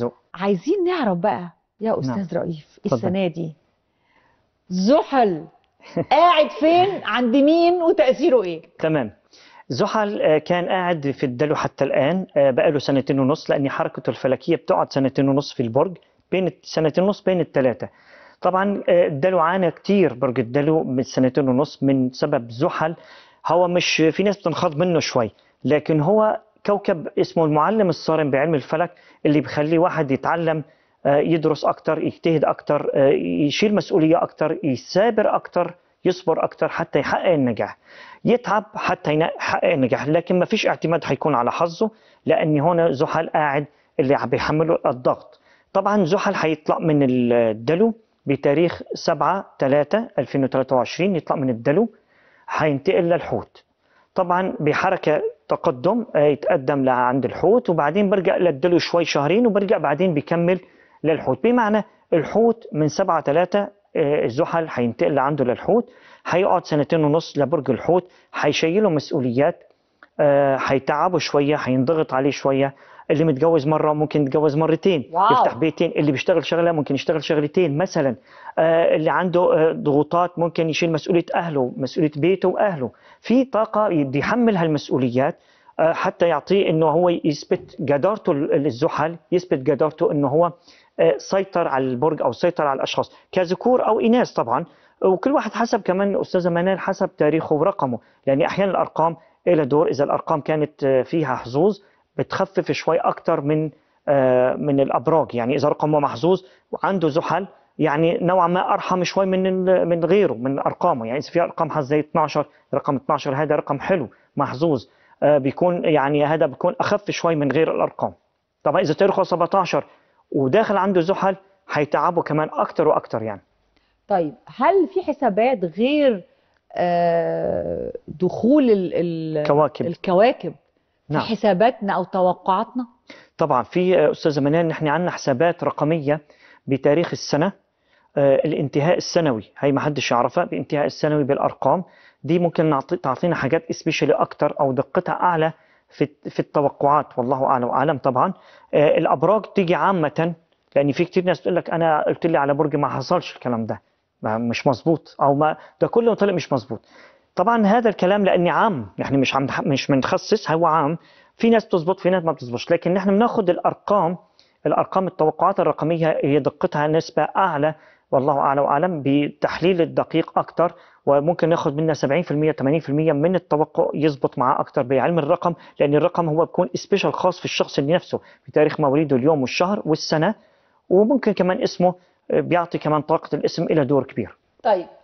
ذوق عايزين نعرف بقى يا نعم. استاذ نعم. رئيف السنه دي زحل قاعد فين عند مين وتاثيره ايه تمام زحل آه، كان قاعد في الدلو حتى الان آه، بقى له سنتين ونص لان حركته الفلكيه بتقعد سنتين ونص في البرج بين سنتين ونص بين الثلاثه طبعا آه، الدلو عانى كتير برج الدلو من سنتين ونص من سبب زحل هو مش في ناس بتنخاض منه شوي لكن هو كوكب اسمه المعلم الصارم بعلم الفلك اللي بخليه واحد يتعلم آه، يدرس اكتر يجتهد اكتر آه، يشيل مسؤوليه اكتر يثابر اكتر يصبر اكتر حتى يحقق النجاح يتعب حتى يحقق النجاح لكن ما فيش اعتماد حيكون على حظه لان هنا زحل قاعد اللي عم بيحمله الضغط طبعا زحل هيطلع من الدلو بتاريخ 7 3 2023 يطلع من الدلو هينتقل للحوت طبعا بحركه تقدم آه، يتقدم لعند الحوت وبعدين برجع لدله شوي شهرين وبرجع بعدين بيكمل للحوت بمعنى الحوت من سبعة ثلاثة آه، الزحل هينتقل عنده للحوت هيقعد سنتين ونص لبرج الحوت هيشيله مسؤوليات حيتعبه آه، شويه هينضغط عليه شويه اللي متجوز مره ممكن يتجوز مرتين واو. يفتح بيتين اللي بيشتغل شغله ممكن يشتغل شغلتين مثلا آه اللي عنده آه، ضغوطات ممكن يشيل مسؤوليه اهله مسؤوليه بيته واهله في طاقه بيحملها هالمسؤوليات آه، حتى يعطيه انه هو يثبت جدارته للزحل يثبت جدارته انه هو آه، سيطر على البرج او سيطر على الاشخاص كذكور او اناث طبعا وكل واحد حسب كمان استاذه منال حسب تاريخه ورقمه لان يعني احيانا الارقام لها دور اذا الارقام كانت فيها حظوظ بتخفف شوي اكتر من آه، من الابراج يعني اذا رقم محظوظ وعنده زحل يعني نوعا ما ارحم شوي من من غيره من ارقامه يعني اذا في ارقام حظ زي 12 رقم 12 هذا رقم حلو محظوظ آه، بيكون يعني هذا بيكون اخف شوي من غير الارقام طبعا اذا تاريخه 17 وداخل عنده زحل هيتعبه كمان اكتر واكتر يعني طيب هل في حسابات غير آه، دخول الكواكب الكواكب نعم. في حساباتنا أو توقعاتنا طبعا في آه، أستاذة منال نحن عندنا حسابات رقمية بتاريخ السنة آه، الانتهاء السنوي هي ما حدش يعرفها بانتهاء السنوي بالأرقام دي ممكن نعطي تعطينا حاجات سبيشالي أكتر أو دقتها أعلى في في التوقعات والله اعلم وأعلم طبعا آه، الأبراج تيجي عامة لأن في كتير ناس تقول لك أنا قلت لي على برج ما حصلش الكلام ده مش مظبوط او ما ده كله طلع مش مظبوط طبعا هذا الكلام لاني عام نحن يعني مش عم مش بنخصص هو عام في ناس بتزبط في ناس ما بتزبطش لكن نحن بناخذ الارقام الارقام التوقعات الرقميه هي دقتها نسبه اعلى والله اعلى واعلم بتحليل الدقيق اكثر وممكن ناخذ منها 70% 80% من التوقع يزبط معه اكثر بعلم الرقم لان الرقم هو بيكون سبيشال خاص في الشخص نفسه بتاريخ مواليده اليوم والشهر والسنه وممكن كمان اسمه بيعطي كمان طاقه الاسم الى دور كبير. طيب